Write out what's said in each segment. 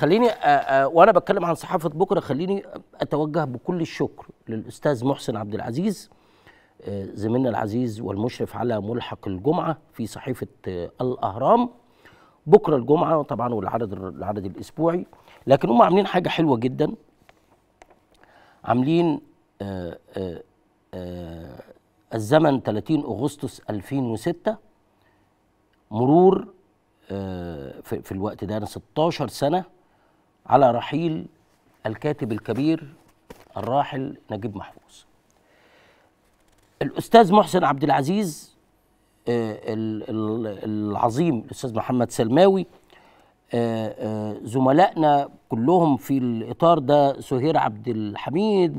خليني آه، آه، وانا بتكلم عن صحافه بكره خليني اتوجه بكل الشكر للاستاذ محسن عبد العزيز آه، زميلنا العزيز والمشرف على ملحق الجمعه في صحيفه الاهرام بكره الجمعه طبعا والعدد العدد الاسبوعي لكن هم عاملين حاجه حلوه جدا عاملين الزمن 30 اغسطس 2006 مرور في الوقت ده انا 16 سنه على رحيل الكاتب الكبير الراحل نجيب محفوظ الاستاذ محسن عبد العزيز آه، العظيم الاستاذ محمد سلماوي آه، آه، زملائنا كلهم في الاطار ده سهير عبد الحميد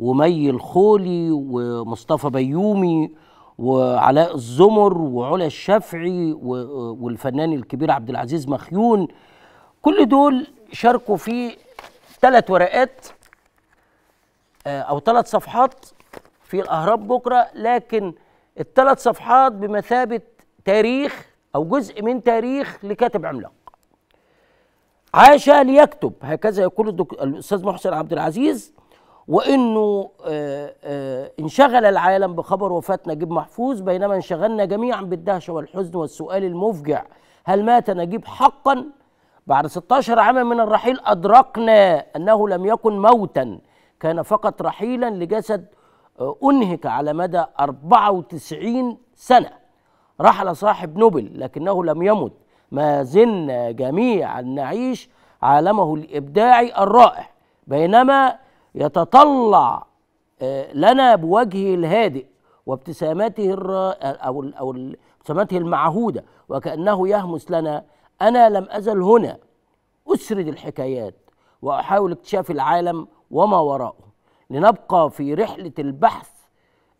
ومي الخولي ومصطفى بيومي وعلاء الزمر وعلا الشافعي والفنان الكبير عبد العزيز مخيون كل دول شاركوا في ثلاث ورقات آه، او ثلاث صفحات في الاهرام بكره لكن الثلاث صفحات بمثابه تاريخ او جزء من تاريخ لكاتب عملاق عاش ليكتب هكذا يقول الاستاذ محسن عبد العزيز وانه آآ آه، آآ آه، انشغل العالم بخبر وفاه نجيب محفوظ بينما انشغلنا جميعا بالدهشه والحزن والسؤال المفجع هل مات نجيب حقا بعد 16 عاما من الرحيل أدركنا أنه لم يكن موتا كان فقط رحيلا لجسد آه، أنهك على مدى 94 سنة رحل صاحب نوبل لكنه لم يمت ما زلنا جميعا نعيش عالمه الإبداعي الرائع بينما يتطلع آه، لنا بوجهه الهادئ وابتساماته الر... آه، أو أو ابتسامته المعهودة وكأنه يهمس لنا انا لم ازل هنا اسرد الحكايات واحاول اكتشاف العالم وما وراءه لنبقى في رحله البحث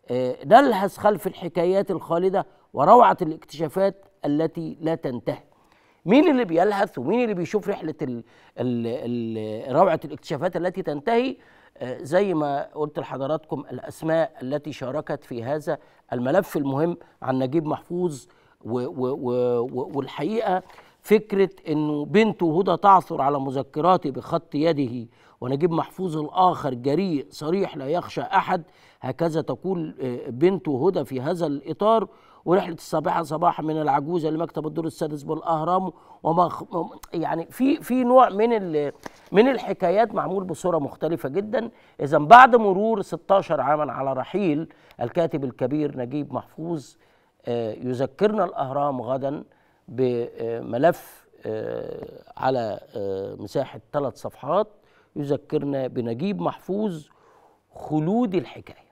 آه، نلهث خلف الحكايات الخالده وروعه الاكتشافات التي لا تنتهي مين اللي بيلهث ومين اللي بيشوف رحله الـ الـ الـ روعه الاكتشافات التي تنتهي آه، زي ما قلت لحضراتكم الاسماء التي شاركت في هذا الملف المهم عن نجيب محفوظ والحقيقه فكرة أنه بنته هدى تعثر على مذكراتي بخط يده ونجيب محفوظ الآخر جريء صريح لا يخشى أحد هكذا تقول آه، بنته هدى في هذا الإطار ورحلة الصباحة صباحا من العجوزة لمكتب الدور السادس بالأهرام وما يعني في في نوع من من الحكايات معمول بصورة مختلفة جدا إذا بعد مرور 16 عاما على رحيل الكاتب الكبير نجيب محفوظ آه، يذكرنا الأهرام غدا بملف آه، على آه، مساحة ثلاث صفحات يذكرنا بنجيب محفوظ خلود الحكاية